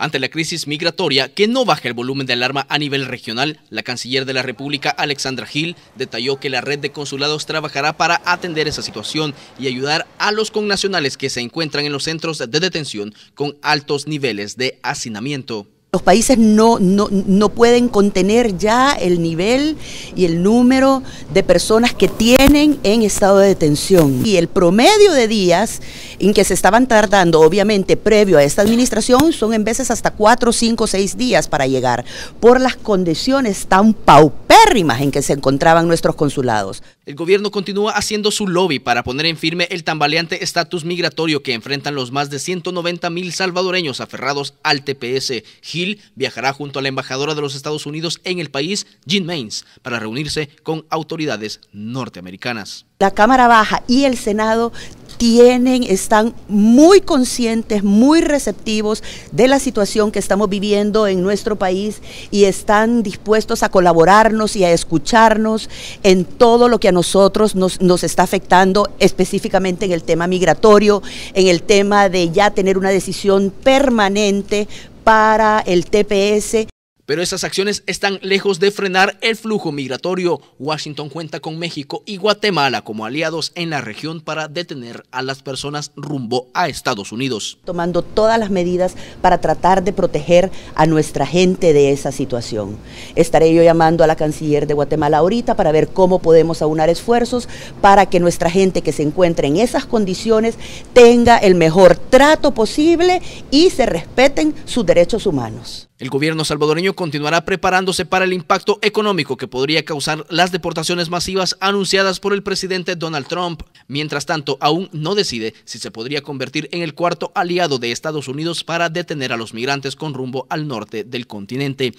Ante la crisis migratoria que no baja el volumen de alarma a nivel regional, la canciller de la República, Alexandra Gil, detalló que la red de consulados trabajará para atender esa situación y ayudar a los connacionales que se encuentran en los centros de detención con altos niveles de hacinamiento. Los países no, no, pueden contener ya el nivel y el número de personas que tienen en estado de detención. Y el promedio de días en que se estaban tardando, obviamente, previo a esta administración, son en veces hasta cuatro, cinco, seis días para llegar, por las condiciones tan paupérrimas en que se encontraban nuestros consulados. El gobierno continúa haciendo su lobby para poner en firme el tambaleante estatus migratorio que enfrentan los más de 190 mil salvadoreños aferrados al TPS. Gil viajará junto a la embajadora de los Estados Unidos en el país, Jean Mains, para reunirse con autoridades norteamericanas. La Cámara Baja y el Senado tienen, están muy conscientes, muy receptivos de la situación que estamos viviendo en nuestro país y están dispuestos a colaborarnos y a escucharnos en todo lo que a nosotros nos, nos está afectando, específicamente en el tema migratorio, en el tema de ya tener una decisión permanente para el TPS. Pero esas acciones están lejos de frenar el flujo migratorio. Washington cuenta con México y Guatemala como aliados en la región para detener a las personas rumbo a Estados Unidos. Tomando todas las medidas para tratar de proteger a nuestra gente de esa situación. Estaré yo llamando a la canciller de Guatemala ahorita para ver cómo podemos aunar esfuerzos para que nuestra gente que se encuentre en esas condiciones tenga el mejor trato posible y se respeten sus derechos humanos. El gobierno salvadoreño continuará preparándose para el impacto económico que podría causar las deportaciones masivas anunciadas por el presidente Donald Trump. Mientras tanto, aún no decide si se podría convertir en el cuarto aliado de Estados Unidos para detener a los migrantes con rumbo al norte del continente.